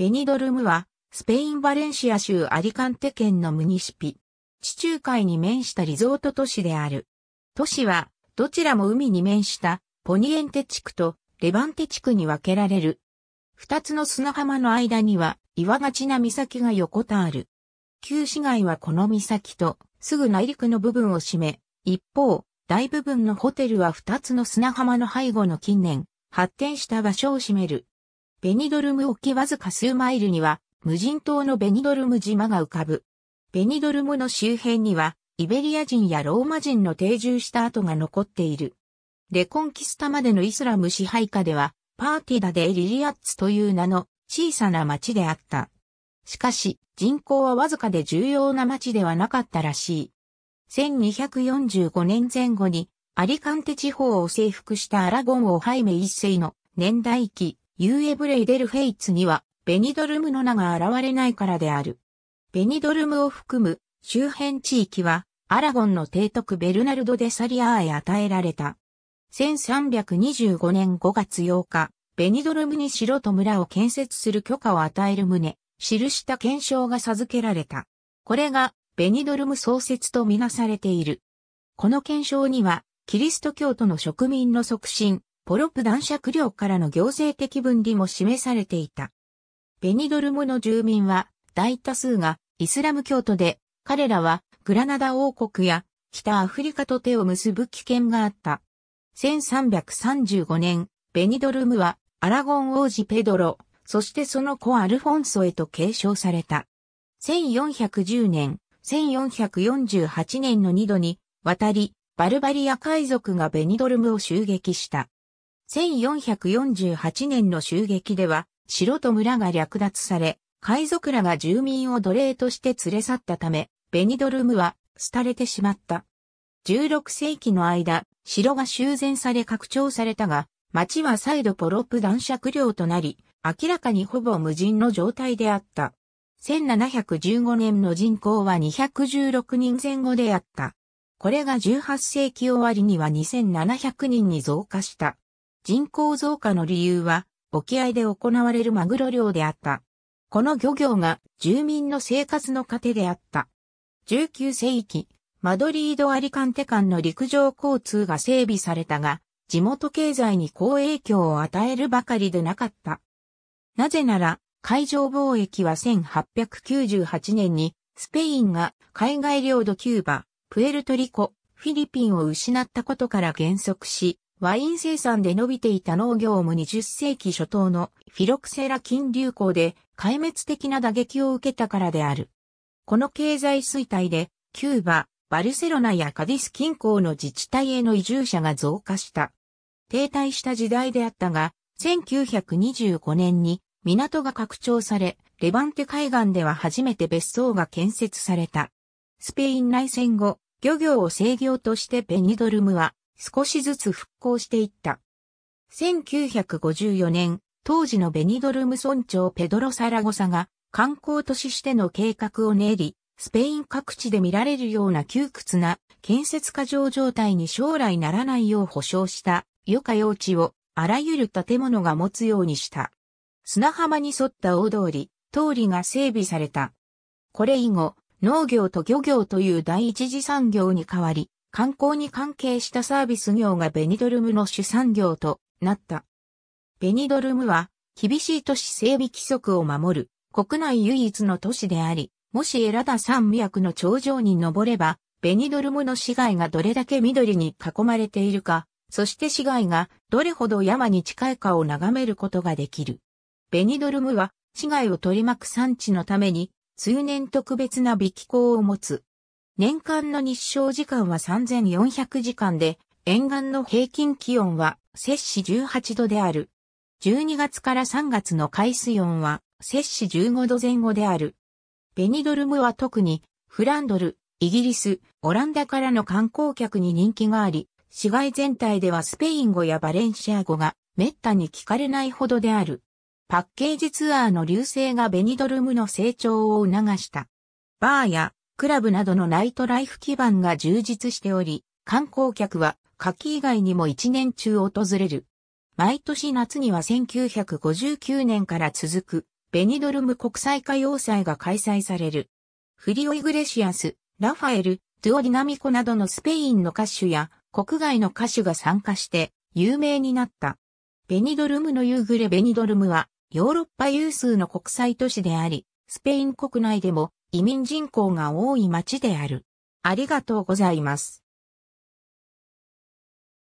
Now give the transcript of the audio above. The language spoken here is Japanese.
ベニドルムは、スペイン・バレンシア州アリカンテ県のムニシピ。地中海に面したリゾート都市である。都市は、どちらも海に面したポニエンテ地区とレバンテ地区に分けられる。二つの砂浜の間には岩がちな岬が横たわる。旧市街はこの岬とすぐ内陸の部分を占め、一方、大部分のホテルは二つの砂浜の背後の近年、発展した場所を占める。ベニドルム沖わずか数マイルには、無人島のベニドルム島が浮かぶ。ベニドルムの周辺には、イベリア人やローマ人の定住した跡が残っている。レコンキスタまでのイスラム支配下では、パーティダでリリアッツという名の小さな町であった。しかし、人口はわずかで重要な町ではなかったらしい。1245年前後に、アリカンテ地方を征服したアラゴン王ハイメ一世の年代記、ユーエブレイデルフェイツには、ベニドルムの名が現れないからである。ベニドルムを含む周辺地域は、アラゴンの提督ベルナルド・デサリアーへ与えられた。1325年5月8日、ベニドルムに城と村を建設する許可を与える旨、記した検証が授けられた。これが、ベニドルム創設とみなされている。この検証には、キリスト教徒の植民の促進、ポロプ男爵領からの行政的分離も示されていた。ベニドルムの住民は大多数がイスラム教徒で、彼らはグラナダ王国や北アフリカと手を結ぶ危険があった。1335年、ベニドルムはアラゴン王子ペドロ、そしてその子アルフォンソへと継承された。1410年、1448年の2度に、渡り、バルバリア海賊がベニドルムを襲撃した。1448年の襲撃では、城と村が略奪され、海賊らが住民を奴隷として連れ去ったため、ベニドルムは、廃れてしまった。16世紀の間、城が修繕され拡張されたが、町は再度ポロップ男爵領となり、明らかにほぼ無人の状態であった。1715年の人口は216人前後であった。これが18世紀終わりには2700人に増加した。人口増加の理由は、沖合で行われるマグロ漁であった。この漁業が住民の生活の糧であった。19世紀、マドリード・アリカンテ間の陸上交通が整備されたが、地元経済に好影響を与えるばかりでなかった。なぜなら、海上貿易は1898年に、スペインが海外領土キューバ、プエルトリコ、フィリピンを失ったことから減速し、ワイン生産で伸びていた農業も20世紀初頭のフィロクセラ菌流行で壊滅的な打撃を受けたからである。この経済衰退で、キューバ、バルセロナやカディス近郊の自治体への移住者が増加した。停滞した時代であったが、1925年に港が拡張され、レバンテ海岸では初めて別荘が建設された。スペイン内戦後、漁業を制御としてペニドルムは少しずつ復興していった。1954年、当時のベニドルム村長ペドロ・サラゴサが観光都市しての計画を練り、スペイン各地で見られるような窮屈な建設過剰状態に将来ならないよう保障した余暇用地をあらゆる建物が持つようにした。砂浜に沿った大通り、通りが整備された。これ以後、農業と漁業という第一次産業に変わり、観光に関係したサービス業がベニドルムの主産業となった。ベニドルムは厳しい都市整備規則を守る国内唯一の都市であり、もしエラダ山脈の頂上に登れば、ベニドルムの市街がどれだけ緑に囲まれているか、そして市街がどれほど山に近いかを眺めることができる。ベニドルムは市街を取り巻く産地のために、通年特別な微気候を持つ年間の日照時間は3400時間で、沿岸の平均気温は摂氏18度である。12月から3月の海水温は摂氏15度前後である。ベニドルムは特にフランドル、イギリス、オランダからの観光客に人気があり、市街全体ではスペイン語やバレンシア語が滅多に聞かれないほどである。パッケージツアーの流星がベニドルムの成長を促した。バーやクラブなどのナイトライフ基盤が充実しており、観光客は夏季以外にも一年中訪れる。毎年夏には1959年から続くベニドルム国際歌謡祭が開催される。フリオ・イグレシアス、ラファエル、トゥオ・ディナミコなどのスペインの歌手や国外の歌手が参加して有名になった。ベニドルムの夕暮れベニドルムはヨーロッパ有数の国際都市であり、スペイン国内でも移民人口が多い町である。ありがとうございます。